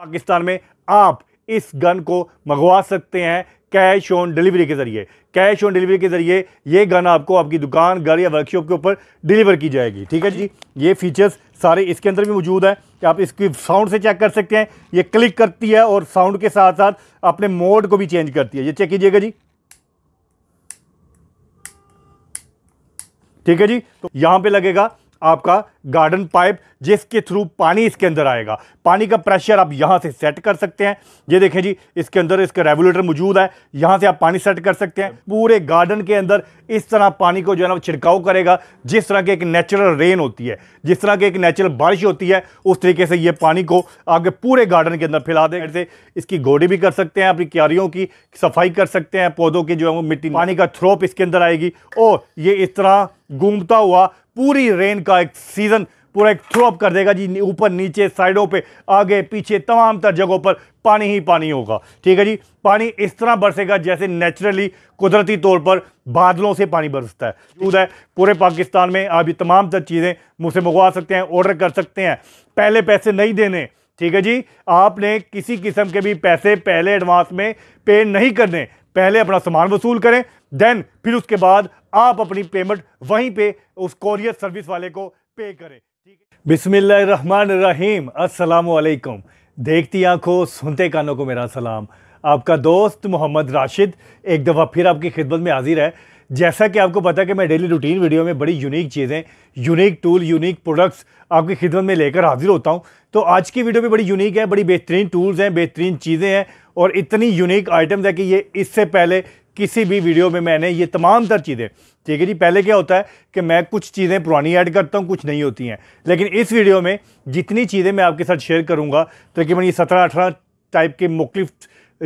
पाकिस्तान में आप इस गन को मंगवा सकते हैं कैश ऑन डिलीवरी के ज़रिए कैश ऑन डिलीवरी के ज़रिए ये गन आपको आपकी दुकान घर या वर्कशॉप के ऊपर डिलीवर की जाएगी ठीक है जी ये फीचर्स सारे इसके अंदर भी मौजूद है कि आप इसकी साउंड से चेक कर सकते हैं ये क्लिक करती है और साउंड के साथ साथ अपने मोड को भी चेंज करती है ये चेक कीजिएगा जी ठीक है जी तो यहाँ पे लगेगा आपका गार्डन पाइप जिसके थ्रू पानी इसके अंदर आएगा पानी का प्रेशर आप यहाँ से सेट कर सकते हैं ये देखें जी इसके अंदर इसका रेगुलेटर मौजूद है यहाँ से आप पानी सेट कर सकते हैं पूरे गार्डन के अंदर इस तरह पानी को जो है ना छिड़काव करेगा जिस तरह के एक नेचुरल रेन होती है जिस तरह की एक नेचुरल बारिश होती है उस तरीके से ये पानी को आगे पूरे गार्डन के अंदर फैला दें से इसकी गोडी भी कर सकते हैं अपनी क्यारियों की सफाई कर सकते हैं पौधों की जो है वो मिट्टी पानी का थ्रोप इसके अंदर आएगी और ये इस तरह घूमता हुआ पूरी रेन का एक सीज़न पूरा एक थ्रो अप कर देगा जी ऊपर नीचे साइडों पे आगे पीछे तमाम तर जगहों पर पानी ही पानी होगा ठीक है जी पानी इस तरह बरसेगा जैसे नेचुरली कुदरती तौर पर बादलों से पानी बरसता है मौजूद है पूरे पाकिस्तान में आप ये तमाम तर चीज़ें मुझसे मंगवा सकते हैं ऑर्डर कर सकते हैं पहले पैसे नहीं देने ठीक है जी आपने किसी किस्म के भी पैसे पहले एडवांस में पे नहीं करने पहले अपना सामान वसूल करें देन फिर उसके बाद आप अपनी पेमेंट वहीं पे उस कोरियर सर्विस वाले को पे करें ठीक है रहीम असलकम देखती आंखों सुनते कानों को मेरा सलाम आपका दोस्त मोहम्मद राशिद एक दफ़ा फिर आपकी खिदमत में हाजिर है जैसा कि आपको पता है कि मैं डेली रूटीन वीडियो में बड़ी यूनिक चीज़ें यूनिक टूल यूनिक प्रोडक्ट्स आपकी खिदमत में लेकर हाजिर होता हूं तो आज की वीडियो भी बड़ी यूनिक है बड़ी बेहतरीन टूल्स हैं बेहतरीन चीज़ें हैं और इतनी यूनिक आइटम्स है कि ये इससे पहले किसी भी वीडियो में मैंने ये तमाम तर चीज़ें ठीक है जी पहले क्या होता है कि मैं कुछ चीज़ें पुरानी ऐड करता हूँ कुछ नहीं होती हैं लेकिन इस वीडियो में जितनी चीज़ें मैं आपके साथ शेयर करूँगा तकरीबन ये सत्रह अठारह टाइप के मुख्तफ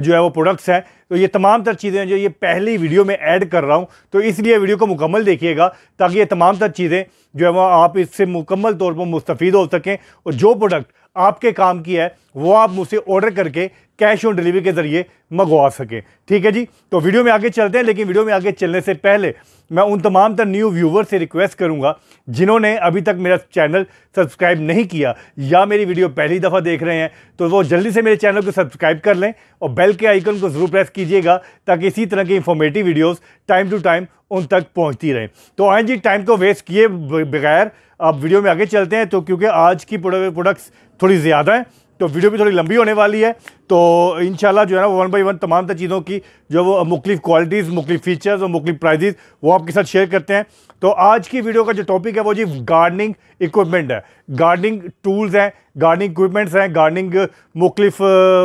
जो है वो प्रोडक्ट्स हैं तो ये तमाम तर चीज़ें जो ये पहली वीडियो में ऐड कर रहा हूँ तो इसलिए वीडियो को मुकम्मल देखिएगा ताकि ये तमाम तर चीज़ें जो है वो आप इससे मुकम्मल तौर पर मुस्तफ़ हो सकें और जो प्रोडक्ट आपके काम की है वो आप मुझसे ऑर्डर करके कैश ऑन डिलीवरी के ज़रिए मंगवा सकें ठीक है जी तो वीडियो में आगे चलते हैं लेकिन वीडियो में आगे चलने से पहले मैं उन तमाम तर न्यू व्यूवर से रिक्वेस्ट करूंगा जिन्होंने अभी तक मेरा चैनल सब्सक्राइब नहीं किया या मेरी वीडियो पहली दफ़ा देख रहे हैं तो वो जल्दी से मेरे चैनल को सब्सक्राइब कर लें और बेल के आइकन को ज़रूर प्रेस कीजिएगा ताकि इसी तरह की informative videos time to time उन तक पहुंचती रहें तो आए जी टाइम को वेस्ट किए बगैर अब वीडियो में आगे चलते हैं तो क्योंकि आज की प्रोडक्ट्स थोड़ी ज़्यादा हैं तो वीडियो भी थोड़ी लंबी होने वाली है तो इन जो है ना वन बाई वन तमाम चीज़ों की जो वो मुख्तु क्वालिटीज़ मुख्तु फीचर्स और मुख्तु प्राइजेज़ वो आपके साथ शेयर करते हैं तो आज की वीडियो का जो टॉपिक है वो जी गार्डनिंग इक्विपमेंट है गार्डनिंग टूल्स हैं गार्डनिंग इक्विपमेंट्स हैं गार्डनिंग मुख्तफ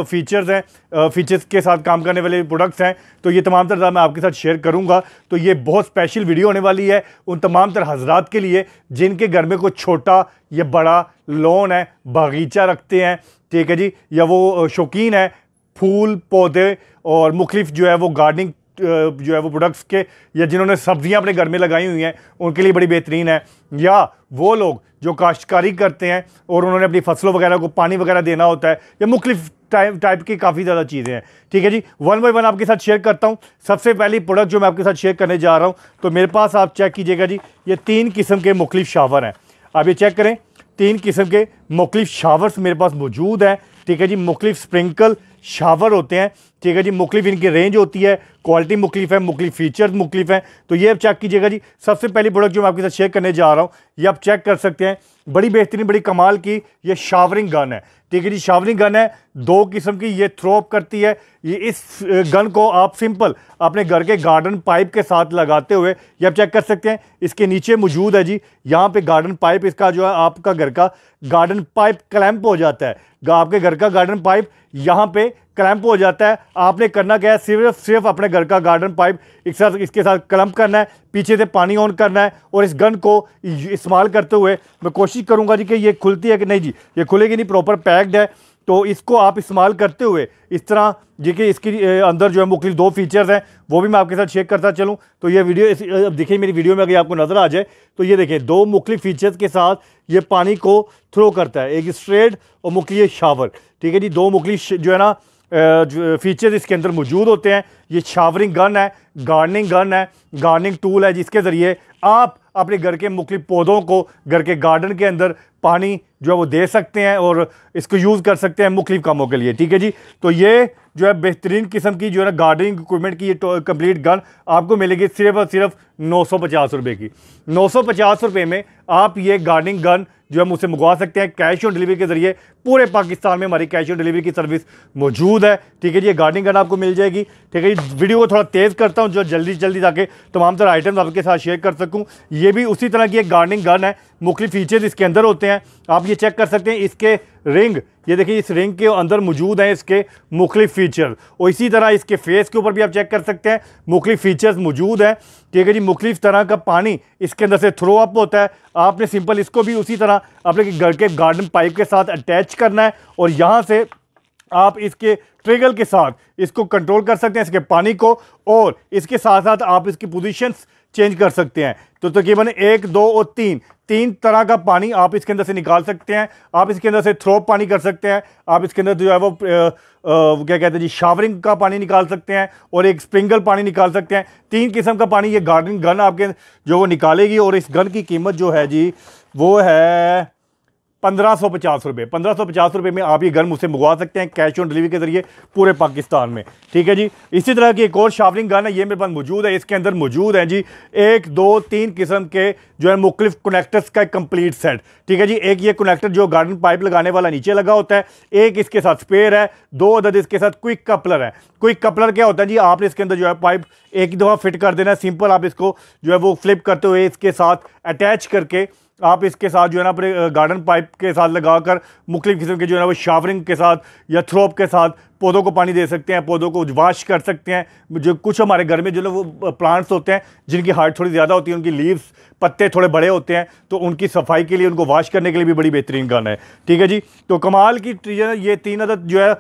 फीचर्स हैं फीचर्स uh, के साथ काम करने वाले प्रोडक्ट्स हैं तो ये तमाम तरह मैं आपके साथ शेयर करूँगा तो ये बहुत स्पेशल वीडियो होने वाली है उन तमाम तरह हजरात के लिए जिनके घर में कोई छोटा या बड़ा लोन है बागीचा रखते हैं ठीक है जी या वो uh, शौकीन है फूल पौधे और मुख्तफ जो है वो गार्डनिंग जो है वो प्रोडक्ट्स के या जिन्होंने सब्ज़ियाँ अपने घर में लगाई हुई हैं उनके लिए बड़ी बेहतरीन है या वो लोग जो काश्तकारी करते हैं और उन्होंने अपनी फसलों वगैरह को पानी वगैरह देना होता है या मुख्तफ टाइप टाइप की काफ़ी ज़्यादा चीज़ें हैं ठीक है जी वन बाई वन आपके साथ शेयर करता हूँ सबसे पहली प्रोडक्ट जो मैं आपके साथ शेयर करने जा रहा हूँ तो मेरे पास आप चेक कीजिएगा जी ये तीन किस्म के मुख्तलिफ शावर हैं आप ये चेक करें तीन किस्म के मुख्तलिफ शावर्स मेरे पास मौजूद हैं ठीक है जी मुख्तलिफ स्प्रिंकल शावर होते हैं ठीक है जी मुख्तलिफ इनकी रेंज होती है क्वालिटी मुख्तलिफ है मुख्तलिफ फीचर्स मुख्तलिफ हैं तो ये आप चेक कीजिएगा जी सबसे पहली प्रोडक्ट जो मैं आपके साथ शेयर करने जा रहा हूँ ये आप चेक कर सकते हैं बड़ी बेहतरीन बड़ी कमाल की ये शावरिंग गन है ठीक है जी शावरिंग गन है दो किस्म की ये थ्रो अप करती है ये इस गन को आप सिंपल अपने घर के गार्डन पाइप के साथ लगाते हुए ये आप चेक कर सकते हैं इसके नीचे मौजूद है जी यहाँ पे गार्डन पाइप इसका जो है आपका घर का गार्डन पाइप क्लैम्प हो जाता है आपके घर का गार्डन पाइप यहाँ पे क्लैंप हो जाता है आपने करना क्या है सिर्फ सिर्फ अपने घर का गार्डन पाइप एक साथ इसके साथ क्लम्प करना है पीछे से पानी ऑन करना है और इस गन को इस्तेमाल करते हुए मैं कोशिश करूँगा जी कि ये खुलती है कि नहीं जी ये खुलेगी नहीं प्रॉपर पैक्ड है तो इसको आप इस्तेमाल करते हुए इस तरह जी कि इसकी अंदर जो है मुख्तलि दो फीचर्स हैं वो भी मैं आपके साथ शेयर करता चलूँ तो ये वीडियो इस देखिए मेरी वीडियो में अगर आपको नज़र आ जाए तो ये देखिए दो मुख्तलिफ फीचर्स के साथ ये पानी को थ्रो करता है एक स्ट्रेट और मुख्य शावर ठीक है जी दो मुगली जो है ना फीचर्स इसके अंदर मौजूद होते हैं ये शावरिंग गन है गार्डनिंग गन है गार्डनिंग टूल है जिसके ज़रिए आप अपने घर के मुख्तु पौधों को घर के गार्डन के अंदर पानी जो है वो दे सकते हैं और इसको यूज़ कर सकते हैं मुख्तु कामों के लिए ठीक है जी तो ये जो है बेहतरीन किस्म की जो है ना गार्डनिंग इक्विपमेंट की ये कंप्लीट गन आपको मिलेगी सिर्फ और सिर्फ नौ सौ पचास रुपये की नौ सौ पचास रुपये में आप ये गार्डनिंग गन जो है मुझसे मंगवा सकते हैं कैश ऑन डिलीवरी के ज़रिए पूरे पाकिस्तान में हमारी कैश ऑन डिलीवरी की सर्विस मौजूद है ठीक है जी ये गार्डनिंग गन आपको मिल जाएगी ठीक है जी वीडियो को थोड़ा तेज़ करता हूँ जो जल्दी जल्दी ताकि तमाम तरह आइटम्स आपके साथ शेयर कर सकूँ ये भी उसी तरह की एक गार्डनिंग गन है मुख्तु फीचर्स इसके अंदर होते हैं आप ये चेक कर सकते हैं इसके रिंग ये देखिए इस रिंग के अंदर मौजूद हैं इसके मुख्तलिफ फीचर और इसी तरह इसके फेस के ऊपर भी आप चेक कर सकते हैं मुख्तलिफ फीचर्स मौजूद हैं ठीक है जी मुख्तलिफ तरह का पानी इसके अंदर से थ्रो अप होता है आपने सिंपल इसको भी उसी तरह अपने घर के गार्डन पाइप के साथ अटैच करना है और यहाँ से आप इसके ट्रिगल के साथ इसको कंट्रोल कर सकते हैं इसके पानी को और इसके साथ साथ आप इसकी पोजिशंस चेंज कर सकते हैं तो तकरीबन तो एक दो और तीन तीन तरह का पानी आप इसके अंदर से निकाल सकते हैं आप इसके अंदर से थ्रो पानी कर सकते हैं आप इसके अंदर जो है वो क्या कहते हैं जी शावरिंग का पानी निकाल सकते हैं और एक स्प्रिंकल पानी निकाल सकते हैं तीन किस्म का पानी ये गार्डनिंग गन आपके जो वो निकालेगी और इस गन की कीमत जो है जी वो है पंद्रह सौ पचास रुपये पंद्रह सौ पचास रुपये में आप ये गर्म उसे मंगवा सकते हैं कैश ऑन डिलीवरी के ज़रिए पूरे पाकिस्तान में ठीक है जी इसी तरह की एक और शावरिंग गन है ये मेरे पास मौजूद है इसके अंदर मौजूद है जी एक दो तीन किस्म के जो है मुख्तफ कनेक्टर्स का एक कम्प्लीट सेट ठीक है जी एक ये कनेक्टर जो गार्डन पाइप लगाने वाला नीचे लगा होता है एक इसके साथ स्पेयर है दो अदद इसके साथ क्विक कपलर है क्विक कपलर क्या होता है जी आपने इसके अंदर जो है पाइप एक ही दफ़ा फिट कर देना सिंपल आप इसको जो है वो फ्लिप करते हुए इसके साथ अटैच करके आप इसके साथ जो है ना अपने गार्डन पाइप के साथ लगाकर मुख्तलिफ़ किस्म के जो है ना वो शावरिंग के साथ या थ्रोप के साथ पौधों को पानी दे सकते हैं पौधों को वाश कर सकते हैं जो कुछ हमारे घर में जो लोग वो प्लांट्स होते हैं जिनकी हार्ट थोड़ी ज़्यादा होती है उनकी लीव्स पत्ते थोड़े बड़े होते हैं तो उनकी सफाई के लिए उनको वाश करने के लिए भी बड़ी बेहतरीन गाना है ठीक है जी तो कमाल की ये तीन अदद जो है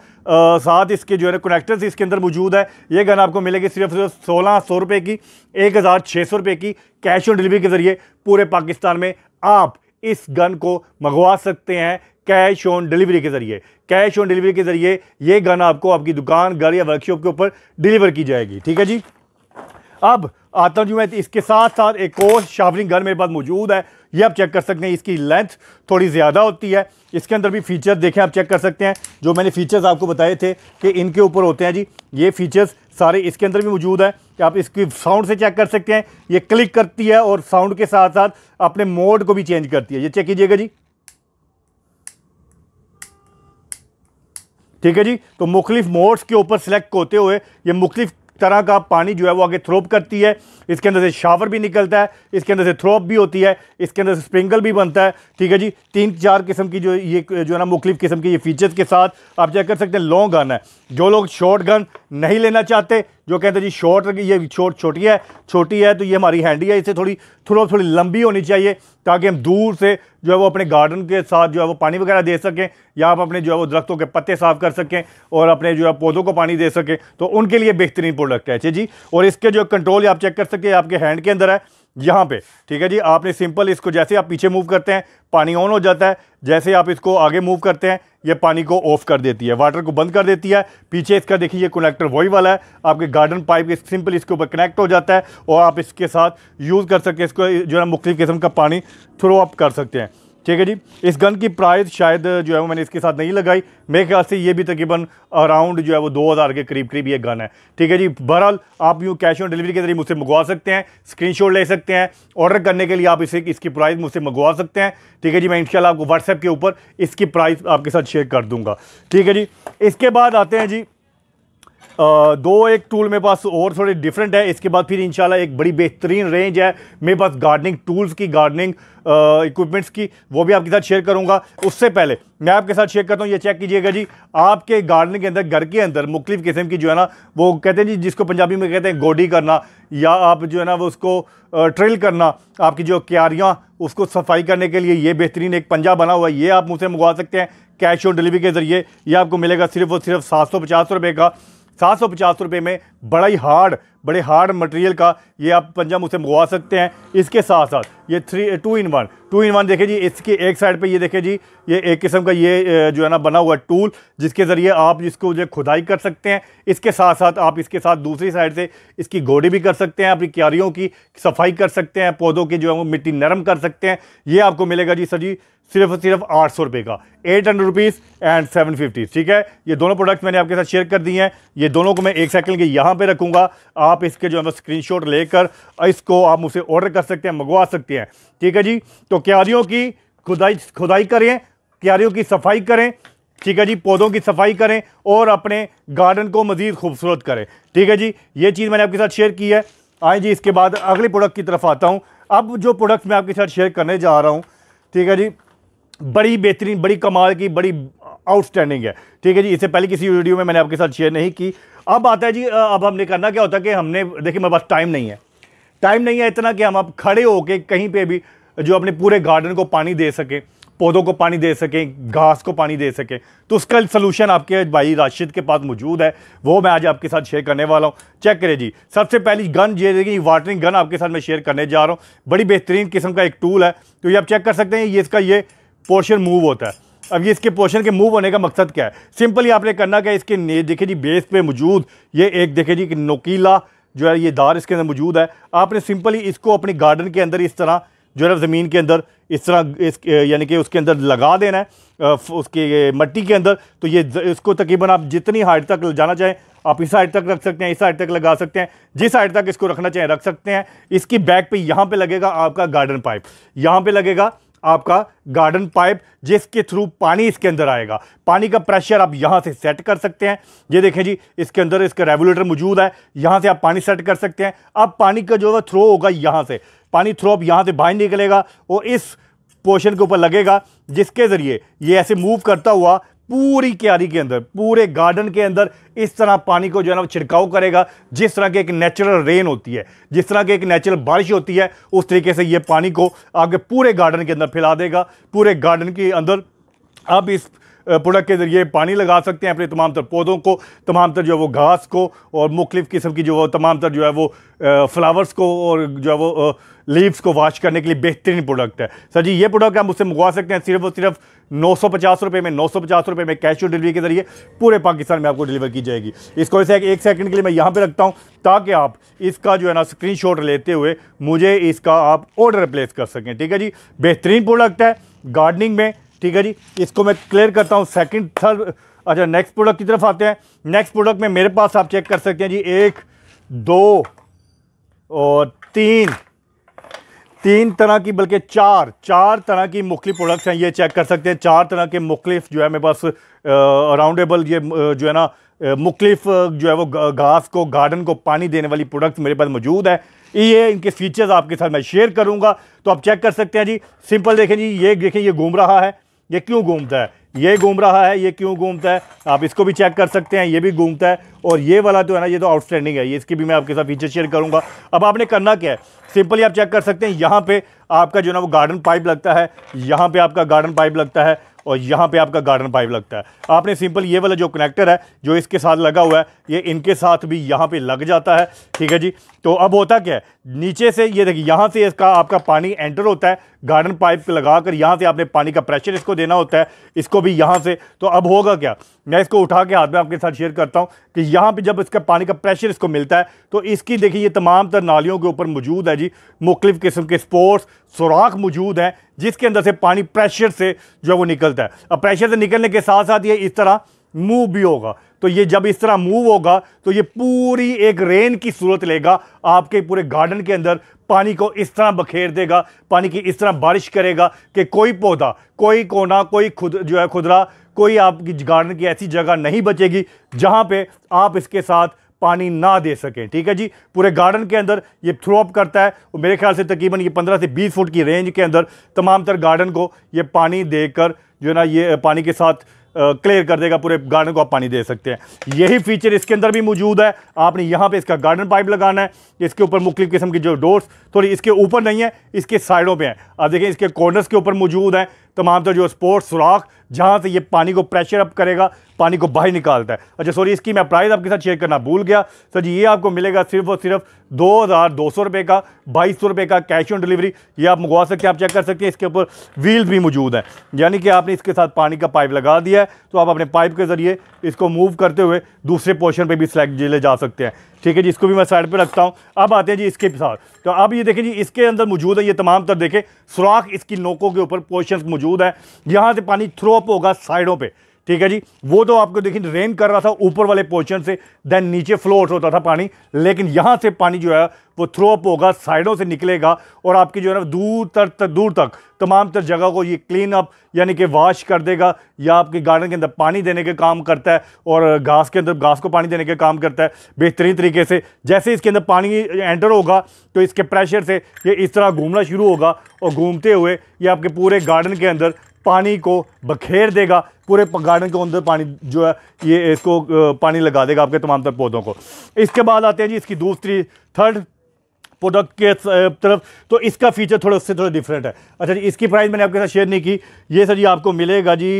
साथ इसके जो है कनेक्टर्स इसके अंदर मौजूद है ये गन आपको मिलेगी सिर्फ सोलह सौ रुपये की एक हज़ार छः सौ रुपये की कैश ऑन डिलीवरी के ज़रिए पूरे पाकिस्तान में आप इस गन को मंगवा सकते हैं कैश ऑन डिलीवरी के ज़रिए कैश ऑन डिलीवरी के ज़रिए ये गन आपको आपकी दुकान घर या वर्कशॉप के ऊपर डिलीवर की जाएगी ठीक है जी अब आता हूँ जी मैं इसके साथ साथ एक और शावरिंग गन मेरे पास मौजूद है ये आप चेक कर सकते हैं इसकी लेंथ थोड़ी ज़्यादा होती है इसके अंदर भी फीचर्स देखें आप चेक कर सकते हैं जो मैंने फीचर्स आपको बताए थे कि इनके ऊपर होते हैं जी ये फीचर्स सारे इसके अंदर भी मौजूद है आप इसकी साउंड से चेक कर सकते हैं ये क्लिक करती है और साउंड के साथ साथ अपने मोड को भी चेंज करती है ये चेक कीजिएगा जी ठीक है जी तो मुख्तफ मोड्स के ऊपर सेलेक्ट होते हुए ये मुख्तफ तरह का पानी जो है वो आगे थ्रोप करती है इसके अंदर से शावर भी निकलता है इसके अंदर से थ्रोप भी होती है इसके अंदर से स्प्रिंकल भी बनता है ठीक है जी तीन चार किस्म की जो ये जो है ना मुख्तफ किस्म की ये फीचर्स के साथ आप चेक कर सकते हैं लॉन्ग गन है जो लोग शॉर्ट गन नहीं लेना चाहते जो कहते जी शॉर्ट ये शॉर्ट छोटी है छोटी है तो ये हमारी हैंडी है इसे थोड़ी थोड़ा थोड़ी लंबी होनी चाहिए ताकि हम दूर से जो है वो अपने गार्डन के साथ जो है वो पानी वगैरह दे सकें या आप अपने जो है वो दरख्तों के पत्ते साफ़ कर सकें और अपने जो है पौधों को पानी दे सकें तो उनके लिए बेहतरीन प्रोडक्ट है अच्छे जी और इसके जो कंट्रोल आप चेक कर सकें आपके हैंड के अंदर है यहाँ पे ठीक है जी आपने सिंपल इसको जैसे आप पीछे मूव करते हैं पानी ऑन हो जाता है जैसे आप इसको आगे मूव करते हैं ये पानी को ऑफ कर देती है वाटर को बंद कर देती है पीछे इसका देखिए ये कनेक्टर वही वाला है आपके गार्डन पाइप के सिंपल इसके ऊपर कनेक्ट हो जाता है और आप इसके साथ यूज़ कर सकते हैं इसको जो है मुख्तु किस्म का पानी थ्रो अप कर सकते हैं ठीक है जी इस गन की प्राइस शायद जो है वो मैंने इसके साथ नहीं लगाई मेरे ख्याल से ये भी तकरीबन अराउंड जो है वो 2000 के करीब करीब ये गन है ठीक है जी बहरहाल आप यूँ कैश ऑन डिलीवरी के जरिए मुझसे मंगवा सकते हैं स्क्रीनशॉट ले सकते हैं ऑर्डर करने के लिए आप इसे इसकी प्राइस मुझसे मंगवा सकते हैं ठीक है जी मैं इनशाला आपको व्हाट्सएप के ऊपर इसकी प्राइस आपके साथ शेयर कर दूंगा ठीक है जी इसके बाद आते हैं जी दो एक टूल मेरे पास और थोड़े डिफरेंट है इसके बाद फिर इंशाल्लाह एक बड़ी बेहतरीन रेंज है मेरे पास गार्डनिंग टूल्स की गार्डनिंग इक्विपमेंट्स की वो भी आपके साथ शेयर करूँगा उससे पहले मैं आपके साथ शेयर करता हूँ ये चेक कीजिएगा जी आपके गार्डनिंग के अंदर घर के अंदर मुख्तलिफ किस्म की जो है ना वो कहते हैं जी जिसको पंजाबी में कहते हैं गोडी करना या आप जो है ना वो उसको ट्रिल करना आपकी जो क्यारियाँ उसको सफाई करने के लिए ये बेहतरीन एक पंजा बना हुआ है ये आप मुझसे मंगवा सकते हैं कैश ऑन डिलीवरी के ज़रिए ये आपको मिलेगा सिर्फ और सिर्फ सात सौ पचास रुपये का सात सौ पचास रुपये में बड़ा ही हार्ड बड़े हार्ड मटेरियल का ये आप पंजा मुझसे मंगवा सकते हैं इसके साथ साथ ये three two in one two in one देखें जी इसके एक साइड पे ये देखें जी ये एक किस्म का ये जो है ना बना हुआ टूल जिसके ज़रिए आप इसको जो खुदाई कर सकते हैं इसके साथ साथ आप इसके साथ दूसरी साइड से इसकी गोडी भी कर सकते हैं अपनी क्यारियों की सफाई कर सकते हैं पौधों की जो है वो मिट्टी नरम कर सकते हैं ये आपको मिलेगा जी सर जी सिर्फ और सिर्फ आठ सौ रुपये का eight hundred rupees and seven fifty ठीक है ये दोनों प्रोडक्ट मैंने आपके साथ शेयर कर दिए हैं ये दोनों को मैं एक सेकंड के यहाँ पे रखूँगा आप इसके जो है स्क्रीन शॉट लेकर इसको आप मुझसे ऑर्डर कर सकते हैं मंगवा सकते हैं ठीक है जी तो क्यारियों की खुदाई खुदाई करें क्यारियों की सफाई करें ठीक है जी पौधों की सफाई करें और अपने गार्डन को मज़ीद खूबसूरत करें ठीक है जी ये चीज़ मैंने आपके साथ शेयर की है आए जी इसके बाद अगले प्रोडक्ट की तरफ आता हूँ अब जो प्रोडक्ट मैं आपके साथ शेयर करने जा रहा हूँ ठीक है जी बड़ी बेहतरीन बड़ी कमाल की बड़ी आउटस्टैंडिंग है ठीक है जी इससे पहले किसी वीडियो में मैंने आपके साथ शेयर नहीं की अब आता है जी अब हमने करना क्या होता है कि हमने देखिए मेरे पास टाइम नहीं है टाइम नहीं है इतना कि हम आप खड़े होकर कहीं पर भी जो अपने पूरे गार्डन को पानी दे सकें पौधों को पानी दे सकें घास को पानी दे सकें तो उसका सलूशन आपके भाई राशिद के पास मौजूद है वो मैं आज आपके साथ शेयर करने वाला हूँ चेक करें जी सबसे पहली गन ये देखिए वाटरिंग गन आपके साथ मैं शेयर करने जा रहा हूँ बड़ी बेहतरीन किस्म का एक टूल है तो ये आप चेक कर सकते हैं ये इसका ये पोर्शन मूव होता है अब ये इसके पोर्शन के मूव होने का मकसद क्या है सिंपली आपने करना क्या इसके देखे जी बेस पे मौजूद ये एक देखे जी नोकीला जो है ये दार इसके अंदर मौजूद है आपने सिंपली इसको अपने गार्डन के अंदर इस तरह जो है ज़मीन के अंदर इस तरह इस यानी कि उसके अंदर लगा देना है उसके मट्टी के अंदर तो ये इसको तकरीबन आप जितनी हाइट तक जाना चाहें आप इस साइड तक रख सकते हैं इस साइड तक लगा सकते हैं जिस साइड तक इसको रखना चाहें रख सकते हैं इसकी बैक पे यहाँ पे लगेगा आपका गार्डन पाइप यहाँ पे लगेगा आपका गार्डन पाइप जिसके थ्रू पानी इसके अंदर आएगा पानी का प्रेशर आप यहाँ से सेट कर सकते हैं ये देखें जी इसके अंदर इसका रेगुलेटर मौजूद है यहाँ से आप पानी सेट कर सकते हैं अब पानी का जो है थ्रो होगा यहाँ से पानी थ्रो अब यहाँ से बाहर निकलेगा और इस पोर्शन के ऊपर लगेगा जिसके ज़रिए ये ऐसे मूव करता हुआ पूरी क्यारी के अंदर पूरे गार्डन के अंदर इस तरह पानी को जो है ना छिड़काव करेगा जिस तरह की एक नेचुरल रेन होती है जिस तरह की एक नेचुरल बारिश होती है उस तरीके से ये पानी को आगे पूरे गार्डन के अंदर फैला देगा पूरे गार्डन के अंदर अब इस प्रोडक्ट के ज़रिए पानी लगा सकते हैं अपने तमाम तर पौधों को तमाम तर जो है वो घास को और मुख्तु किस्म की जो तमाम तर जो है वो फ्लावर्स को और जो है वो लीव्स को वाश करने के लिए बेहतरीन प्रोडक्ट है सर जी ये प्रोडक्ट आप मुझसे मंगवा सकते हैं सिर्फ और सिर्फ नौ सौ पचास रुपये में नौ सौ पचास रुपये में कैश ऑन डिलीवरी के ज़रिए पूरे पाकिस्तान में आपको डिलीवर की जाएगी इसको ऐसे एक सेकंड के लिए मैं यहाँ पे रखता हूँ ताकि आप इसका जो है ना स्क्रीनशॉट लेते हुए मुझे इसका आप ऑर्डर प्लेस कर सकें ठीक है जी बेहतरीन प्रोडक्ट है गार्डनिंग में ठीक है जी इसको मैं क्लियर करता हूँ सेकंड थर्ड अच्छा नेक्स्ट प्रोडक्ट की तरफ आते हैं नेक्स्ट प्रोडक्ट में मेरे पास आप चेक कर सकते हैं जी एक दो और तीन तीन तरह की बल्कि चार चार तरह की मुख्तु प्रोडक्ट्स हैं ये चेक कर सकते हैं चार तरह के मुख्तफ जो है मेरे पास राउंडेबल ये जो है ना मुख्तलिफ जो है वो घास को गार्डन को पानी देने वाली प्रोडक्ट्स मेरे पास मौजूद है ये इनके फीचर्स आपके साथ मैं शेयर करूंगा तो आप चेक कर सकते हैं जी सिंपल देखें जी ये देखें ये घूम रहा है ये क्यों घूमता है ये घूम रहा है ये क्यों घूमता है आप इसको भी चेक कर सकते हैं ये भी घूमता है और ये वाला जो है ना ये तो आउटस्टैंडिंग है ये इसकी भी मैं आपके साथ फीचर शेयर करूंगा अब आपने करना क्या है सिंपली आप चेक कर सकते हैं यहाँ पे आपका जो है ना वो गार्डन पाइप लगता है यहाँ पे आपका गार्डन पाइप लगता है और यहाँ पे आपका गार्डन पाइप लगता है आपने सिंपल ये वाला जो कनेक्टर है जो इसके साथ लगा हुआ है ये इनके साथ भी यहाँ पे लग जाता है ठीक है जी तो अब होता क्या है नीचे से ये देखिए यहाँ से इसका आपका पानी एंटर होता है गार्डन पाइप लगाकर यहाँ से आपने पानी का प्रेशर इसको देना होता है इसको भी यहाँ से तो अब होगा क्या मैं इसको उठा के हाथ में आपके साथ शेयर करता हूँ कि यहाँ पर जब इसका पानी का प्रेशर इसको मिलता है तो इसकी देखिए ये तमाम तर नालियों के ऊपर मौजूद है जी मुख्तफ किस्म के स्पोर्ट्स सुराख मौजूद हैं जिसके अंदर से पानी प्रेशर से जो है वो निकलता है अब प्रेशर से निकलने के साथ साथ ये इस तरह मूव भी होगा तो ये जब इस तरह मूव होगा तो ये पूरी एक रेन की सूरत लेगा आपके पूरे गार्डन के अंदर पानी को इस तरह बखेर देगा पानी की इस तरह बारिश करेगा कि कोई पौधा कोई कोना कोई खुद जो है खुदरा कोई आपकी गार्डन की ऐसी जगह नहीं बचेगी जहाँ पर आप इसके साथ पानी ना दे सकें ठीक है जी पूरे गार्डन के अंदर ये थ्रो अप करता है और मेरे ख्याल से तकरीबन ये 15 से 20 फुट की रेंज के अंदर तमाम तर गार्डन को ये पानी देकर जो है ना ये पानी के साथ क्लियर कर देगा पूरे गार्डन को आप पानी दे सकते हैं यही फीचर इसके अंदर भी मौजूद है आपने यहाँ पे इसका गार्डन पाइप लगाना है इसके ऊपर मुख्तलिफ किस्म की जो डोर्स थोड़ी इसके ऊपर नहीं है इसके साइडों पर हैं आप देखें इसके कॉर्नर्स के ऊपर मौजूद है तमाम तो जो स्पोर्ट्स सुराख जहाँ से ये पानी को प्रेशर अप करेगा पानी को बाहर निकालता है अच्छा सॉरी इसकी मैं प्राइस आपके साथ शेयर करना भूल गया सर जी ये आपको मिलेगा सिर्फ और सिर्फ दो हज़ार दो सौ रुपये का बाईस सौ रुपये का कैश ऑन डिलीवरी ये आप मंगवा सकते हैं आप चेक कर सकते हैं इसके ऊपर व्हील्स भी मौजूद हैं यानी कि आपने इसके साथ पानी का पाइप लगा दिया है तो आप अपने पाइप के ज़रिए इसको मूव करते हुए दूसरे पोर्शन पर भी सिलेक्ट ले जा सकते हैं ठीक है जी इसको भी मैं साइड पे रखता हूँ अब आते हैं जी इसके साथ तो अब ये देखें जी इसके अंदर मौजूद है ये तमाम तर देखें सुराख इसकी नोकों के ऊपर पोर्शन मौजूद है यहाँ से पानी थ्रो अप होगा साइडों पर ठीक है जी वो तो आपको देखिए रेन कर रहा था ऊपर वाले पोर्शन से देन नीचे फ्लोट होता था पानी लेकिन यहाँ से पानी जो है वो थ्रो अप होगा साइडों से निकलेगा और आपकी जो है ना दूर तर, तर दूर तक तमाम तर जगह को ये क्लीन अप यानी कि वाश कर देगा या आपके गार्डन के अंदर पानी देने के काम करता है और घास के अंदर घास को पानी देने के काम करता है बेहतरीन तरीके से जैसे इसके अंदर पानी एंटर होगा तो इसके प्रेशर से ये इस तरह घूमना शुरू होगा और घूमते हुए ये आपके पूरे गार्डन के अंदर पानी को बखेर देगा पूरे गार्डन के अंदर पानी जो है ये इसको पानी लगा देगा आपके तमाम तरह पौधों को इसके बाद आते हैं जी इसकी दूसरी थर्ड प्रोडक्ट के तरफ तो इसका फीचर थोड़ा उससे थोड़ा डिफरेंट है अच्छा जी इसकी प्राइस मैंने आपके साथ शेयर नहीं की ये सर जी आपको मिलेगा जी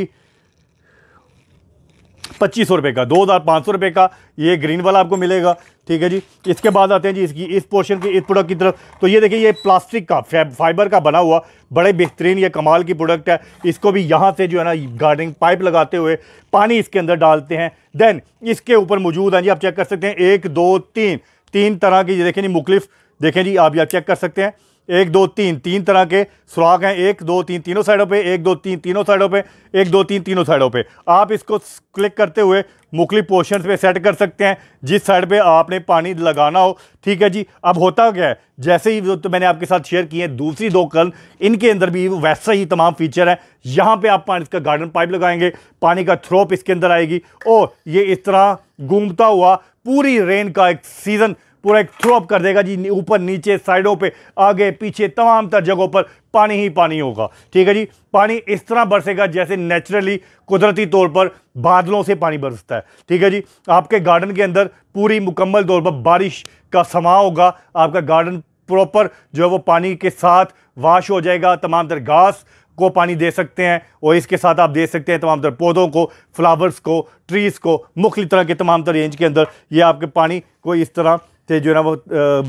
पच्चीस सौ रुपये का दो हज़ार पाँच सौ रुपये का ये ग्रीन वाला आपको मिलेगा ठीक है जी इसके बाद आते हैं जी इसकी इस पोर्शन की इस प्रोडक्ट की तरफ तो ये देखिए ये प्लास्टिक का फाइबर का बना हुआ बड़े बेहतरीन ये कमाल की प्रोडक्ट है इसको भी यहाँ से जो है ना गार्डनिंग पाइप लगाते हुए पानी इसके अंदर डालते हैं देन इसके ऊपर मौजूद हैं जी आप चेक कर सकते हैं एक दो तीन तीन तरह की देखें जी मुख्तफ देखें जी आप यहाँ चेक कर सकते हैं एक दो तीन तीन तरह के सुराख हैं एक दो तीन तीनों साइडों पे एक दो तीन तीनों साइडों पे एक दो तीन तीनों साइडों पे आप इसको क्लिक करते हुए मुख्तलि पोर्शन पे सेट कर सकते हैं जिस साइड पे आपने पानी लगाना हो ठीक है जी अब होता क्या है जैसे ही तो मैंने आपके साथ शेयर किए हैं दूसरी दो कल इनके अंदर भी वैसा ही तमाम फीचर है यहाँ पे आप पानी इसका गार्डन पाइप लगाएंगे पानी का थ्रोप इसके अंदर आएगी और ये इस तरह घूमता हुआ पूरी रेन का एक सीज़न पूरा एक थ्रो अप कर देगा जी ऊपर नीचे साइडों पे आगे पीछे तमाम तर जगहों पर पानी ही पानी होगा ठीक है जी पानी इस तरह बरसेगा जैसे नेचुरली कुदरती तौर पर बादलों से पानी बरसता है ठीक है जी आपके गार्डन के अंदर पूरी मुकम्मल तौर पर बारिश का समा होगा आपका गार्डन प्रॉपर जो है वो पानी के साथ वाश हो जाएगा तमाम तर घास को पानी दे सकते हैं और इसके साथ आप दे सकते हैं तमाम तर पौधों को फ्लावर्स को ट्रीज़ को मुख्य तरह के तमाम तर रेंज के अंदर ये आपके पानी को इस तरह तो जो है ना वो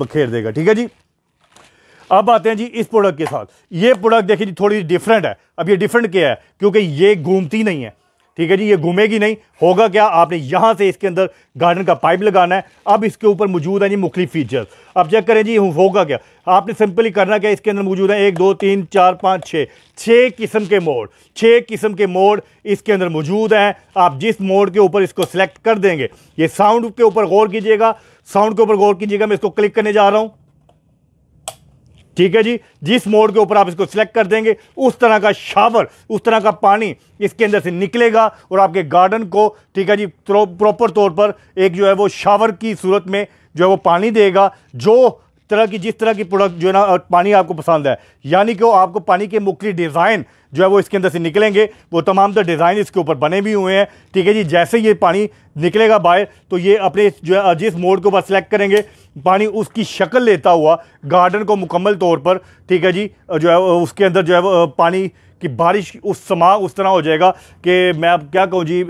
बखेर देगा ठीक है जी अब आते हैं जी इस प्रोडक्ट के साथ ये प्रोडक्ट देखिए जी थोड़ी डिफरेंट है अब ये डिफरेंट क्या है क्योंकि ये घूमती नहीं है ठीक है जी ये घूमेगी नहीं होगा क्या आपने यहाँ से इसके अंदर गार्डन का पाइप लगाना है अब इसके ऊपर मौजूद है जी मुख्तलि फीचर्स अब चेक करें जी होगा क्या आपने सिंपली करना क्या इसके अंदर मौजूद है एक दो तीन चार पाँच छः छः किस्म के मोड छः किस्म के मोड इसके अंदर मौजूद हैं आप जिस मोड के ऊपर इसको सेलेक्ट कर देंगे ये साउंड के ऊपर गौर कीजिएगा साउंड के ऊपर गौर कीजिएगा मैं इसको क्लिक करने जा रहा हूँ ठीक है जी जिस मोड के ऊपर आप इसको सिलेक्ट कर देंगे उस तरह का शावर उस तरह का पानी इसके अंदर से निकलेगा और आपके गार्डन को ठीक है जी प्रॉपर तौर पर एक जो है वो शावर की सूरत में जो है वो पानी देगा जो तरह की जिस तरह की प्रोडक्ट जो है ना पानी आपको पसंद है यानी कि वो आपको पानी के मुख्य डिज़ाइन जो है वो इसके अंदर से निकलेंगे वो तमाम तो डिज़ाइन इसके ऊपर बने भी हुए हैं ठीक है जी जैसे ये पानी निकलेगा बाहर तो ये अपने जो है जिस मोड के ऊपर सेलेक्ट करेंगे पानी उसकी शक्ल लेता हुआ गार्डन को मुकम्मल तौर पर ठीक है जी जो है उसके अंदर जो है पानी की बारिश उस समा उस तरह हो जाएगा कि मैं अब क्या कहूँ जी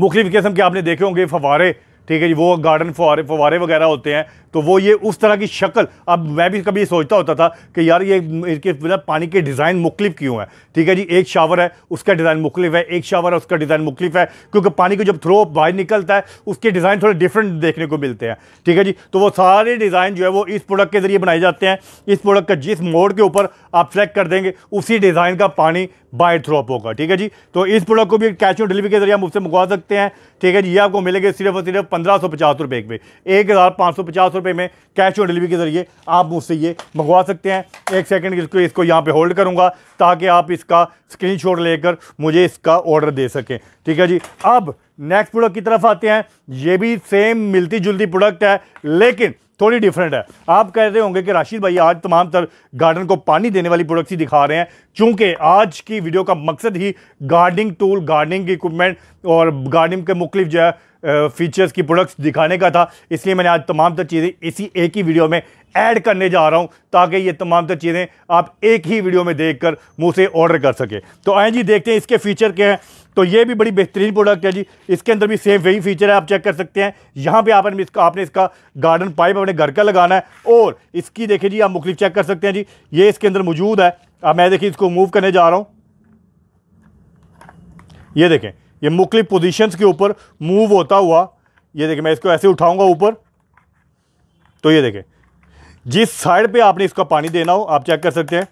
मुख्तु किस्म के आपने देखे होंगे फवारे ठीक है जी वो गार्डन फवारे फवारे वगैरह होते हैं तो वो ये उस तरह की शक्ल अब मैं भी कभी सोचता होता था कि यार ये इसके मतलब पानी के डिज़ाइन मुख्तफ क्यों है ठीक है जी एक शावर है उसका डिज़ाइन मुख्तफ है एक शावर है उसका डिज़ाइन मुख्तफ है क्योंकि पानी को जब थ्रो बाहर निकलता है उसके डिज़ाइन थोड़े डिफरेंट देखने को मिलते हैं ठीक है जी तो वो सारे डिज़ाइन जो है वो इस प्रोडक्ट के ज़रिए बनाए जाते हैं इस प्रोडक्ट का जिस मोड के ऊपर आप सेलेक्ट कर देंगे उसी डिज़ाइन का पानी बाय अप होगा ठीक है जी तो इस प्रोडक्ट को भी कैश ऑन डिलीवरी के जरिए आप उससे मंगवा सकते हैं ठीक है जी ये आपको मिलेगा सिर्फ और सिर्फ पंद्रह सौ पचास रुपये में एक हज़ार पाँच सौ पचास रुपये रुपए में कैश ऑन डिलीवरी के ज़रिए आप मुझसे ये मंगवा सकते हैं एक सेकंड इसको इसको यहाँ पे होल्ड करूँगा ताकि आप इसका स्क्रीनशॉट लेकर मुझे इसका ऑर्डर दे सकें ठीक है जी अब नेक्स्ट प्रोडक्ट की तरफ आते हैं ये भी सेम मिलती जुलती प्रोडक्ट है लेकिन थोड़ी डिफरेंट है आप कह रहे होंगे कि राशिद भाई आज तमाम तर गार्डन को पानी देने वाली प्रोडक्ट्स ही दिखा रहे हैं क्योंकि आज की वीडियो का मकसद ही गार्डनिंग टूल गार्डनिंग इक्विपमेंट और गार्डनिंग के मुख्तलिफ जो है फीचर्स की प्रोडक्ट्स दिखाने का था इसलिए मैंने आज तमाम तर चीज़ें इसी एक ही वीडियो में ऐड करने जा रहा हूं ताकि ये तमाम तर चीज़ें आप एक ही वीडियो में देखकर मुंह से ऑर्डर कर सके तो आए जी देखते हैं इसके फीचर क्या हैं तो ये भी बड़ी बेहतरीन प्रोडक्ट है जी इसके अंदर भी सेम वही फीचर है आप चेक कर सकते हैं यहाँ पे आपने इसका आपने इसका गार्डन पाइप अपने घर का लगाना है और इसकी देखिए जी आप मुख्तलिफ चेक कर सकते हैं जी ये इसके अंदर मौजूद है अब मैं देखिए इसको मूव करने जा रहा हूँ ये देखें ये मुख्तलिफ पोजीशंस के ऊपर मूव होता हुआ ये देखें मैं इसको ऐसे उठाऊंगा ऊपर तो ये देखें जिस साइड पे आपने इसका पानी देना हो आप चेक कर सकते हैं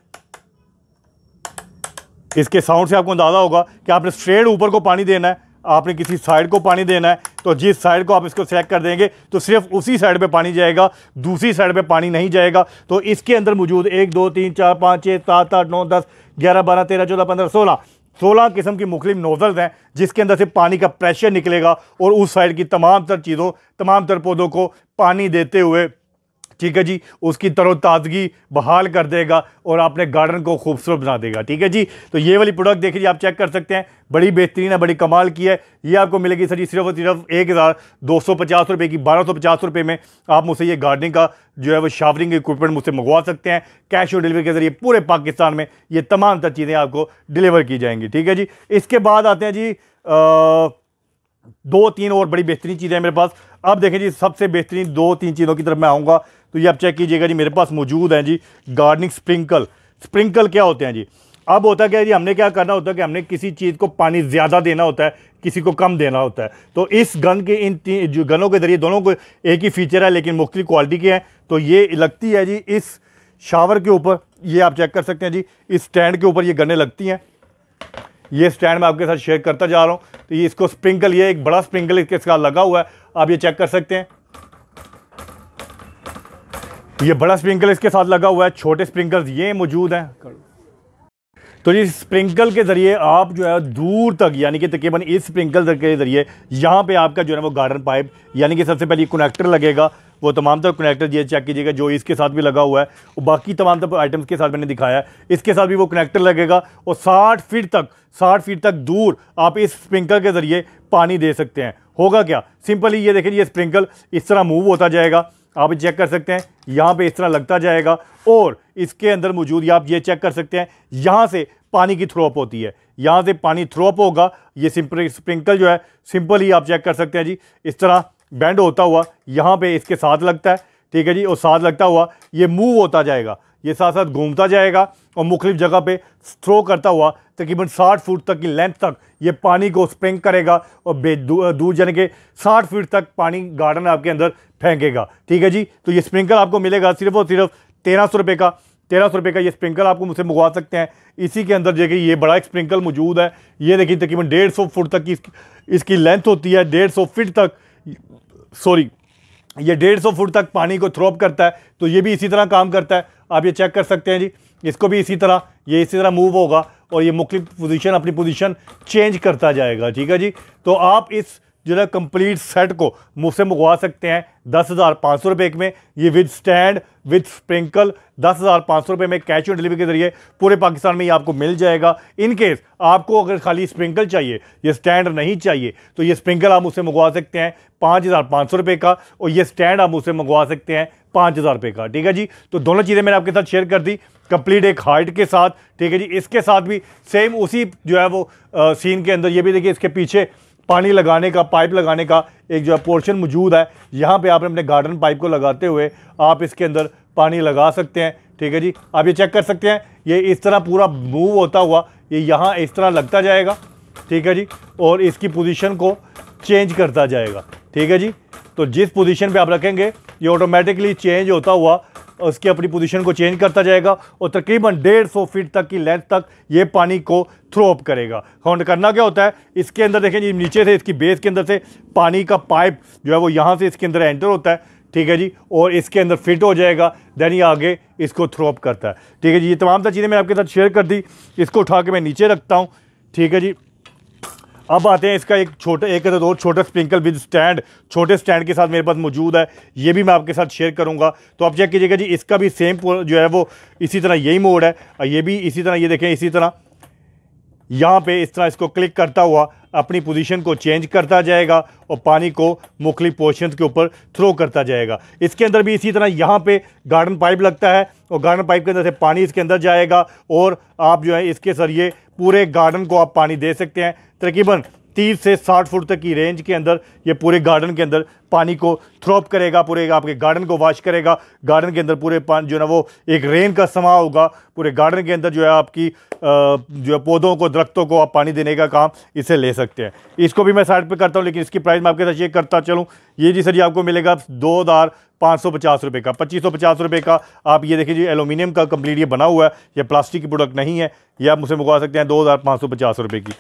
इसके साउंड से आपको अंदाज़ा होगा कि आपने स्ट्रेट ऊपर को पानी देना है आपने किसी साइड को पानी देना है तो जिस साइड को आप इसको सेलेक्ट कर देंगे तो सिर्फ उसी साइड पे पानी जाएगा दूसरी साइड पे पानी नहीं जाएगा तो इसके अंदर मौजूद एक दो तीन चार पाँच छः सात आठ नौ दस ग्यारह बारह तेरह चौदह पंद्रह सोलह सोलह किस्म की मुख्तु नोज़ल्स हैं जिसके अंदर से पानी का प्रेशर निकलेगा और उस साइड की तमाम तर चीज़ों तमाम तर पौधों को पानी देते हुए ठीक है जी उसकी तरोताज़गी बहाल कर देगा और आपने गार्डन को खूबसूरत बना देगा ठीक है जी तो ये वाली प्रोडक्ट देखिए आप चेक कर सकते हैं बड़ी बेहतरीन है बड़ी कमाल की है ये आपको मिलेगी सर जी सिर्फ और सिर्फ एक हज़ार दो सौ पचास रुपये की बारह सौ पचास रुपये में आप मुझसे ये गार्डनिंग का जो है वो शावरिंग इक्विपमेंट मुझसे मंगवा सकते हैं कैश ऑन डिलीवरी के ज़रिए पूरे पाकिस्तान में ये तमाम तर चीज़ें आपको डिलीवर की जाएंगी ठीक है जी इसके बाद आते हैं जी आ, दो तीन और बड़ी बेहतरीन चीज़ें हैं मेरे पास अब देखें जी सबसे बेहतरीन दो तीन चीज़ों की तरफ मैं आऊँगा तो ये आप चेक कीजिएगा जी मेरे पास मौजूद हैं जी गार्डनिंग स्प्रिंकल स्प्रिंकल क्या होते हैं जी अब होता क्या है जी हमने क्या करना होता है कि हमने किसी चीज़ को पानी ज़्यादा देना होता है किसी को कम देना होता है तो इस गन के इन जो गनों के ज़रिए दोनों को एक ही फीचर है लेकिन मुख्तलि क्वालिटी के हैं तो ये लगती है जी इस शावर के ऊपर ये आप चेक कर सकते हैं जी इस स्टैंड के ऊपर ये गन्ने लगती हैं ये स्टैंड मैं आपके साथ शेयर करता जा रहा हूँ तो ये इसको स्प्रिंकल ये एक बड़ा स्प्रिंकल इसके साथ लगा हुआ है आप ये चेक कर सकते हैं ये बड़ा स्प्रिंकल इसके साथ लगा हुआ है छोटे स्प्रिंकल ये मौजूद हैं तो ये स्प्रिंकल के ज़रिए आप जो है दूर तक यानी कि तकरीबन इस स्प्रिंकल के ज़रिए यहाँ पे आपका जो है वो गार्डन पाइप यानी कि सबसे पहले कनेक्टर लगेगा वो तमाम तर कनेक्टर ये चेक कीजिएगा जो इसके साथ भी लगा हुआ है वो बाकी तमाम तक आइटम्स के साथ मैंने दिखाया है इसके साथ भी वो कनेक्टर लगेगा और साठ फीट तक साठ फीट तक दूर आप इस स्प्रिंकल के ज़रिए पानी दे सकते हैं होगा क्या सिंपली ये देखें ये स्प्रिंकल इस तरह मूव होता जाएगा आप चेक कर सकते हैं यहाँ पे इस तरह लगता जाएगा और इसके अंदर मौजूद आप ये चेक कर सकते हैं यहाँ से पानी की थ्रोअप होती है यहाँ से पानी थ्रोअप होगा ये सिंपल स्प्रिंकल जो है सिंपल ही आप चेक कर सकते हैं जी इस तरह बैंड होता हुआ यहाँ पे इसके साथ लगता है ठीक है जी और साथ लगता हुआ ये मूव होता जाएगा ये साथ साथ घूमता जाएगा और मुख्तु जगह पे थ्रो करता हुआ तकरीबन 60 फुट तक की लेंथ तक ये पानी को स्प्रिंग करेगा और बे दूर जाने के 60 फीट तक पानी गार्डन आपके अंदर फेंकेगा ठीक है जी तो ये स्प्रिंकल आपको मिलेगा सिर्फ और सिर्फ तेरह सौ रुपये का तेरह सौ रुपये का ये स्प्रिंकल आपको मुझसे मंगवा सकते हैं इसी के अंदर देखिए ये बड़ा एक स्प्रिंकल मौजूद है ये देखिए तकरीबन डेढ़ सौ फुट तक की इसकी लेंथ होती है डेढ़ सौ फिट तक सॉरी ये डेढ़ सौ फुट तक पानी को थ्रोप करता है तो ये भी इसी तरह काम करता है आप ये चेक कर सकते हैं जी इसको भी इसी तरह ये इसी तरह मूव होगा और ये मुख्तलिफ पोजीशन अपनी पोजीशन चेंज करता जाएगा ठीक है जी तो आप इस जो है कंप्लीट सेट को मुझसे मंगवा सकते हैं दस हज़ार पाँच सौ रुपये में ये विद स्टैंड विद स्प्रिंकल दस हज़ार पाँच सौ रुपये में कैश ऑन डिलीवरी के ज़रिए पूरे पाकिस्तान में ये आपको मिल जाएगा इन केस आपको अगर खाली स्प्रिंकल चाहिए ये स्टैंड नहीं चाहिए तो ये स्प्रिंकल आप मुझसे मंगवा सकते हैं पाँच हज़ार पाँच सौ रुपये का और ये स्टैंड आप मुझसे मंगवा सकते हैं पाँच हज़ार रुपये का ठीक है जी तो दोनों चीज़ें मैंने आपके साथ शेयर कर दी कंप्लीट एक हाइट के साथ ठीक है जी इसके साथ भी सेम उसी जो है वो आ, सीन के अंदर ये भी देखिए इसके पीछे पानी लगाने का पाइप लगाने का एक जो है पोर्शन मौजूद है यहाँ पे आपने अपने गार्डन पाइप को लगाते हुए आप इसके अंदर पानी लगा सकते हैं ठीक है जी आप ये चेक कर सकते हैं ये इस तरह पूरा मूव होता हुआ ये यहाँ इस तरह लगता जाएगा ठीक है जी और इसकी पोजीशन को चेंज करता जाएगा ठीक है जी तो जिस पोजीशन पे आप रखेंगे ये ऑटोमेटिकली चेंज होता हुआ उसकी अपनी पोजीशन को चेंज करता जाएगा और तकरीबन डेढ़ सौ फीट तक की लेंथ तक ये पानी को थ्रो अप करेगा हॉन्ड करना क्या होता है इसके अंदर देखें जी नीचे से इसकी बेस के अंदर से पानी का पाइप जो है वो यहाँ से इसके अंदर एंटर होता है ठीक है जी और इसके अंदर फिट हो जाएगा देन ये आगे इसको थ्रो अप करता है ठीक है जी ये तमाम सारी चीज़ें मैं आपके साथ शेयर कर दी इसको उठा के मैं नीचे रखता हूँ ठीक है जी अब आते हैं इसका एक छोटा एक और छोटा स्प्रिंकल विद स्टैंड छोटे स्टैंड के साथ मेरे पास मौजूद है ये भी मैं आपके साथ शेयर करूंगा तो आप चेक कीजिएगा जी इसका भी सेम जो है वो इसी तरह यही मोड है और ये भी इसी तरह ये देखें इसी तरह यहाँ पे इस तरह इसको क्लिक करता हुआ अपनी पोजीशन को चेंज करता जाएगा और पानी को मुखलिफ़ पोर्शन के ऊपर थ्रो करता जाएगा इसके अंदर भी इसी तरह यहाँ पे गार्डन पाइप लगता है और गार्डन पाइप के अंदर से पानी इसके अंदर जाएगा और आप जो है इसके जरिए पूरे गार्डन को आप पानी दे सकते हैं तकरीबन 30 से 60 फुट तक की रेंज के अंदर ये पूरे गार्डन के अंदर पानी को थ्रॉप करेगा पूरे आपके गार्डन को वॉश करेगा गार्डन के अंदर पूरे पान जो है ना वो एक रेन का समा होगा पूरे गार्डन के अंदर जो है आपकी जो है पौधों को दरख्तों को आप पानी देने का काम इसे ले सकते हैं इसको भी मैं साइड पे करता हूँ लेकिन इसकी प्राइस मैं आपके साथ चेक करता चलूँ ये जी सर जी आपको मिलेगा दो हज़ार पाँच सौ पचास रुपये का पच्चीस सौ पचास रुपये का आप ये देखिए जी एलुमिनियम का कंप्लीट ये बना हुआ है यह प्लास्टिक की प्रोडक्ट नहीं है ये आप मुझसे मंगवा सकते हैं दो हज़ार पाँच सौ पचास रुपये की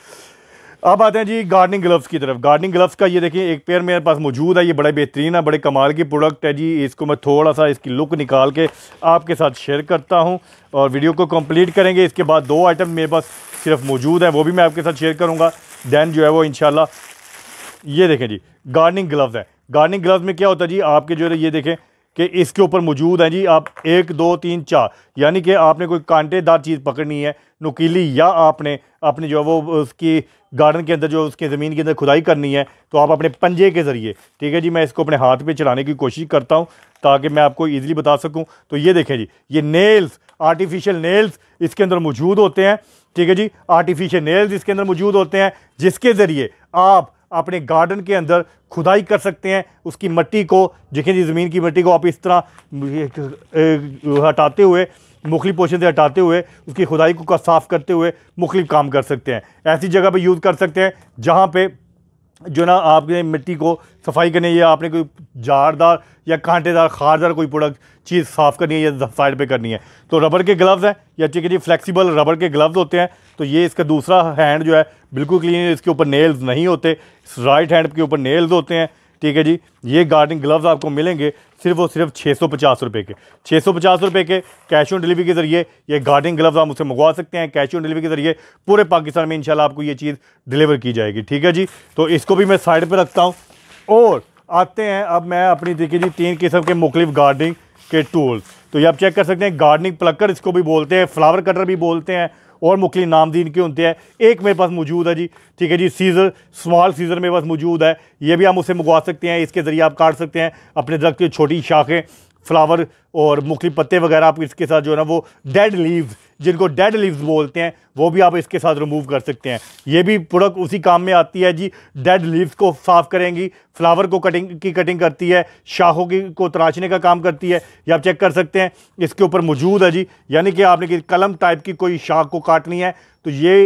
अब आते हैं जी गार्डनिंग ग्लव्स की तरफ गार्डनिंग ग्लव्स का ये देखिए एक पेयर मेरे पास मौजूद है ये बड़े बेहतरीन है बड़े कमाल की प्रोडक्ट है जी इसको मैं थोड़ा सा इसकी लुक निकाल के आपके साथ शेयर करता हूँ और वीडियो को कंप्लीट करेंगे इसके बाद दो आइटम मेरे पास सिर्फ मौजूद हैं वो भी मैं आपके साथ शेयर करूँगा दैन जो है वो इन ये देखें जी गार्डनिंग ग्लव्स है गार्डनिंग ग्लव्स में क्या होता है जी आपके जो है ये देखें कि इसके ऊपर मौजूद हैं जी आप एक दो तीन चार यानी कि आपने कोई कांटेदार चीज़ पकड़नी है नुकीली या आपने अपने जो है वो उसकी गार्डन के अंदर जो उसके ज़मीन के अंदर खुदाई करनी है तो आप अपने पंजे के ज़रिए ठीक है जी मैं इसको अपने हाथ पे चलाने की कोशिश करता हूँ ताकि मैं आपको ईज़िली बता सकूँ तो ये देखें जी ये नेल्स आर्टिफिशियल नेल्स इसके अंदर मौजूद होते हैं ठीक है जी आर्टिफिशियल नेल्स इसके अंदर मौजूद होते हैं जिसके ज़रिए आप अपने गार्डन के अंदर खुदाई कर सकते हैं उसकी मिट्टी को जिखें जी ज़मीन की मिट्टी को आप इस तरह हटाते हुए मुख्तलिफ पोशन से हटाते हुए उसकी खुदाई को साफ़ करते हुए मुखलिफ़ काम कर सकते हैं ऐसी जगह पर यूज़ कर सकते हैं जहाँ पर जो ना आपने मिट्टी को सफाई करनी है या आपने कोई जारदार या कांटेदार खारदार कोई प्रोडक्ट चीज़ साफ़ करनी है या साइड पे करनी है तो रबर के ग्लव्स हैं या चाहिए जी फ्लेक्सिबल रबर के ग्लव्स होते हैं तो ये इसका दूसरा हैंड जो है बिल्कुल क्लीन है इसके ऊपर नेल्स नहीं होते राइट हैंड के ऊपर नेल्स होते हैं ठीक है जी ये गार्डनिंग ग्लव्स आपको मिलेंगे सिर्फ और सिर्फ छः सौ पचास रुपये के छः सौ पचास रुपये के कैश ऑन डिलीवरी के ज़रिए ये गार्डनिंग ग्लव्स आप उसे मंगवा सकते हैं कैश ऑन डिलीवरी के ज़रिए पूरे पाकिस्तान में इंशाल्लाह आपको ये चीज़ डिलीवर की जाएगी ठीक है जी तो इसको भी मैं साइड पर रखता हूँ और आते हैं अब मैं अपनी देखिए जी तीन किस्म के मुख्तलिफ गार्डनिंग के टूल्स तो ये आप चेक कर सकते हैं गार्डनिंग प्लकर इसको भी बोलते हैं फ्लावर कटर भी बोलते हैं और मुखली नामदी इनके होते हैं एक मेरे पास मौजूद है जी ठीक है जी सीज़र स्मॉल सीज़र मेरे पास मौजूद है ये भी हम उसे मंगवा सकते हैं इसके ज़रिए आप काट सकते हैं अपने दरख्त की छोटी शाखें फ्लावर और मुखली पत्ते वगैरह आप इसके साथ जो है ना वो डेड लीव्स जिनको डेड लीव्स बोलते हैं वो भी आप इसके साथ रिमूव कर सकते हैं ये भी प्रोडक्ट उसी काम में आती है जी डेड लीव्स को साफ़ करेंगी फ्लावर को कटिंग की कटिंग करती है शाखों की को तराशने का काम करती है ये आप चेक कर सकते हैं इसके ऊपर मौजूद है जी यानी कि आपने कि कलम टाइप की कोई शाख को काटनी है तो ये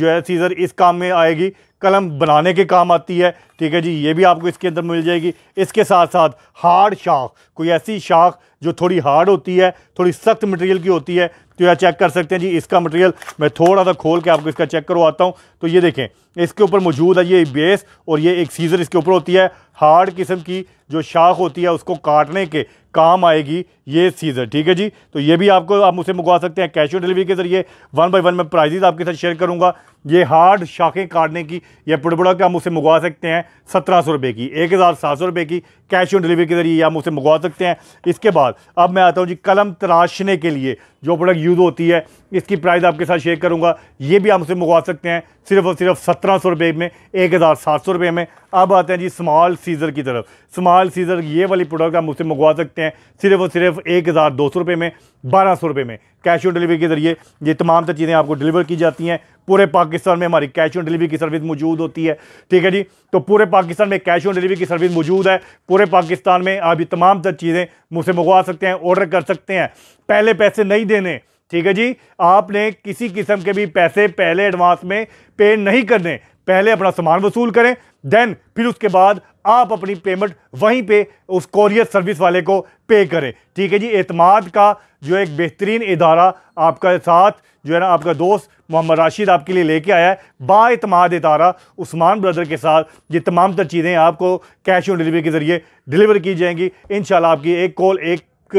जो है सीज़र इस काम में आएगी कलम बनाने के काम आती है ठीक है जी ये भी आपको इसके अंदर मिल जाएगी इसके साथ साथ हार्ड शाख कोई ऐसी शाख जो थोड़ी हार्ड होती है थोड़ी सख्त मटेरियल की होती है तो यह चेक कर सकते हैं जी इसका मटेरियल मैं थोड़ा सा खोल के आपको इसका चेक करवाता हूँ तो ये देखें इसके ऊपर मौजूद है ये बेस और ये एक सीज़र इसके ऊपर होती है हार्ड किस्म की जो शाख होती है उसको काटने के काम आएगी ये सीज़र ठीक है जी तो ये भी आपको आप मुझसे मंगवा सकते हैं कैश ऑन डिलीवरी के ज़रिए वन बाई वन मैं प्राइजेज़ आपके साथ शेयर करूँगा ये हार्ड शाखें काटने की यह पुड़बुड़ा के हम उसे मंगवा सकते हैं सत्रह सौ रुपये की एक हज़ार सात सौ रुपये की कैश ऑन डिलीवरी के ज़रिए हम उसे मंगवा सकते हैं इसके बाद अब मैं आता हूँ जी कलम तराशने के लिए जो प्रोडक्ट यूज़ होती है इसकी प्राइस आपके साथ शेयर करूँगा ये भी हम उसे मंगवा सकते हैं सिर्फ और सिर्फ सत्रह सौ रुपये में एक हज़ार सात सौ रुपये में अब आते हैं जी स्मॉल सीज़र की तरफ स्मॉल सीज़र ये वाली प्रोडक्ट आप मुझसे मंगवा सकते हैं सिर्फ और सिर्फ एक हज़ार दो सौ रुपये में बारह सौ रुपये में कैश ऑन डिलीवरी के ज़रिए ये तमाम तर चीज़ें आपको डिलीवर की जाती हैं पूरे पाकिस्तान में हमारी कैश ऑन डिलीवरी की सर्विस मौजूद होती है ठीक है जी तो पूरे पाकिस्तान में कैश ऑन डिलीवरी की सर्विस मौजूद है पूरे पाकिस्तान में आप ये तमाम तर चीज़ें मुझसे मंगवा सकते हैं ऑर्डर कर सकते हैं पहले पैसे नहीं देने ठीक है जी आपने किसी किस्म के भी पैसे पहले एडवांस में पे नहीं करने पहले अपना सामान वसूल करें देन फिर उसके बाद आप अपनी पेमेंट वहीं पे उस कोरियर सर्विस वाले को पे करें ठीक है जी एतमाद का जो एक बेहतरीन इदारा आपका साथ जो है ना आपका दोस्त मोहम्मद राशिद आपके लिए लेके आया है बातमाद इतारा उस्मान ब्रदर के साथ ये तमाम तर चीज़ें आपको कैश ऑन डिलीवरी के ज़रिए डिलीवर की जाएंगी इन आपकी एक कॉल एक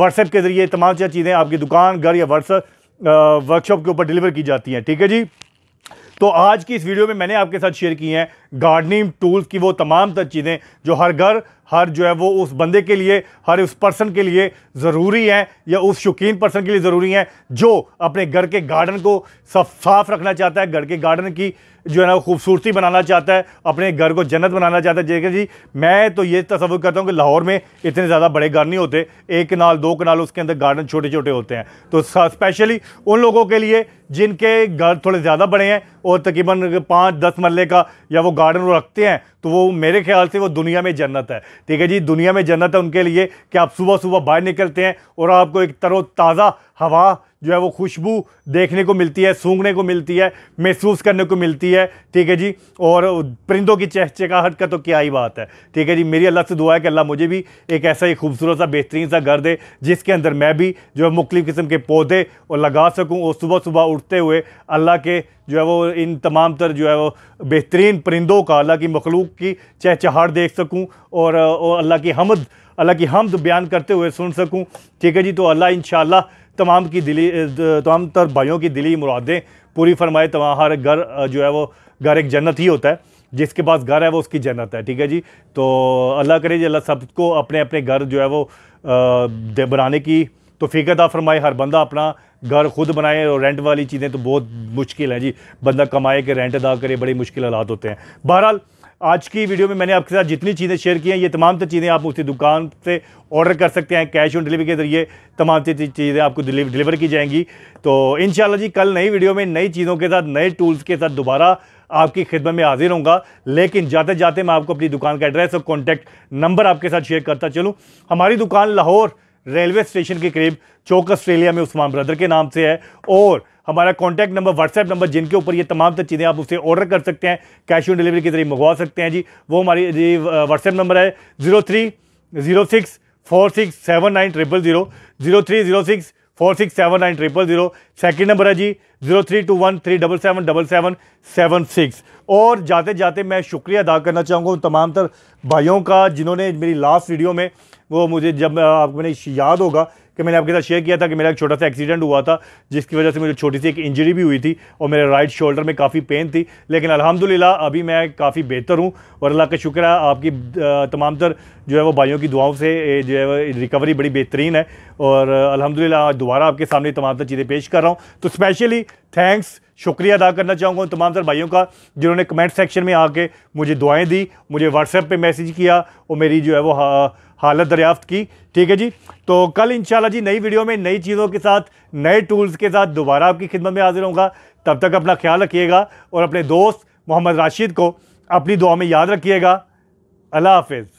व्हाट्सएप के ज़रिए तमाम चीज़ें आपकी दुकान घर या व्हाट्सएप वर्कशॉप के ऊपर डिलीवर की जाती हैं ठीक है जी तो आज की इस वीडियो में मैंने आपके साथ शेयर की हैं गार्डनिंग टूल्स की वो तमाम तर चीज़ें जो हर घर हर जो है वो उस बंदे के लिए हर उस पर्सन के लिए ज़रूरी हैं या उस शौकीन पर्सन के लिए ज़रूरी हैं जो अपने घर के गार्डन को साफ साफ रखना चाहता है घर के गार्डन की जो है ना खूबसूरती बनाना चाहता है अपने घर को जन्नत बनाना चाहता है जैसे जी मैं तो ये तस्वुर करता हूँ कि लाहौर में इतने ज़्यादा बड़े घर नहीं होते एक कनाल दो कनाल उसके अंदर गार्डन छोटे छोटे होते हैं तो स्पेशली उन लोगों के लिए जिनके घर थोड़े ज़्यादा बड़े हैं और तकरीबन पाँच दस मरले का या वो गार्डन वो रखते हैं तो वो मेरे ख्याल से वो दुनिया में जन्नत है ठीक है जी दुनिया में जन्नत है उनके लिए कि आप सुबह सुबह बाहर निकलते हैं और आपको एक तरो ताज़ा हवा जो है वो खुशबू देखने को मिलती है सूंघने को मिलती है महसूस करने को मिलती है ठीक है जी और परिंदों की चहचकाहट का तो क्या ही बात है ठीक है जी मेरी अल्लाह से दुआ है कि अल्लाह मुझे भी एक ऐसा ही खूबसूरत सा बेहतरीन सा घर दे जिसके अंदर मैं भी जो है मुख्तु किस्म के पौधे और लगा सकूँ और सुबह सुबह उठते हुए अल्लाह के जो है वो इन तमाम तर जो है वो बेहतरीन परिंदों का अल्लाह की मखलूक की चहचहाट देख सकूँ और, और अल्लाह की हमद अल्लाह की हमद बयान करते हुए सुन सकूँ ठीक है जी तो अल्लाह इन तमाम की दिली तमाम तर भाइयों की दिली मुरादें पूरी फरमाए तमाम हर घर जो है वो घर एक जन्नत ही होता है जिसके पास घर है वो उसकी जन्नत है ठीक है जी तो अल्लाह करे जी अल्लाह सबको अपने अपने घर जो है वो बनाने की तो फ़िक्रदा फरमाए हर बंदा अपना घर खुद बनाए और रेंट वाली चीज़ें तो बहुत मुश्किल है जी बंदा कमाए के रेंट अदा करे बड़ी मुश्किल हालात होते हैं बहरहाल आज की वीडियो में मैंने आपके साथ जितनी चीज़ें शेयर की हैं ये तमाम तर तो चीज़ें आप उसी दुकान से ऑर्डर कर सकते हैं कैश ऑन डिलीवरी के ज़रिए तमाम चीज़ें आपको डिलीवर की जाएंगी तो इन जी कल नई वीडियो में नई चीज़ों के साथ नए टूल्स के साथ दोबारा आपकी खिदमत में हाजिर होऊंगा लेकिन जाते जाते मैं आपको अपनी दुकान का एड्रेस और कॉन्टैक्ट नंबर आपके साथ शेयर करता चलूँ हमारी दुकान लाहौर रेलवे स्टेशन के करीब चौक ऑस्ट्रेलिया में उस्मान ब्रदर के नाम से है और हमारा कॉन्टैक्ट नंबर व्हाट्सएप नंबर जिनके ऊपर ये तमाम तर चीज़ें आप उसे ऑर्डर कर सकते हैं कैश ऑन डिलीवरी के जरिए मंगवा सकते हैं जी वो हमारी जी व्हाट्सएप नंबर है zero three zero six four six seven nine triple zero zero three zero six four six seven nine triple zero second number है जी zero three two one three double seven double seven seven six और जाते जाते मैं शुक्रिया अदा करना चाहूँगा उन तमाम तर भाइयों का जिन्होंने मेरी लास्ट वीडियो में वो मुझे जब आपको मैंने याद होगा कि मैंने आपके साथ शेयर किया था कि मेरा एक छोटा सा एक्सीडेंट हुआ था जिसकी वजह से मुझे छोटी सी एक इंजरी भी हुई थी और मेरे राइट शोल्डर में काफ़ी पेन थी लेकिन अल्हम्दुलिल्लाह अभी मैं काफ़ी बेहतर हूँ और अल्लाह का शुक्र है आपकी तमाम तर जो है वो भाइयों की दुआओं से जो है रिकवरी बड़ी बेहतरीन है और अलहमदिल्ला दोबारा आपके सामने तमाम तर चीज़ें पेश कर रहा हूँ तो स्पेशली थैंक्स शुक्रिया अदा करना चाहूँगा उन तमाम सर भाइयों का जिन्होंने कमेंट सेक्शन में आके मुझे दुआएं दी मुझे व्हाट्सएप पे मैसेज किया और मेरी जो है वो हालत दरियाफ्त की ठीक है जी तो कल इंशाल्लाह जी नई वीडियो में नई चीज़ों के साथ नए टूल्स के साथ दोबारा आपकी खिदमत में हाजिर होगा तब तक अपना ख्याल रखिएगा और अपने दोस्त मोहम्मद राशिद को अपनी दुआ में याद रखिएगा अल्लाह हाफिज़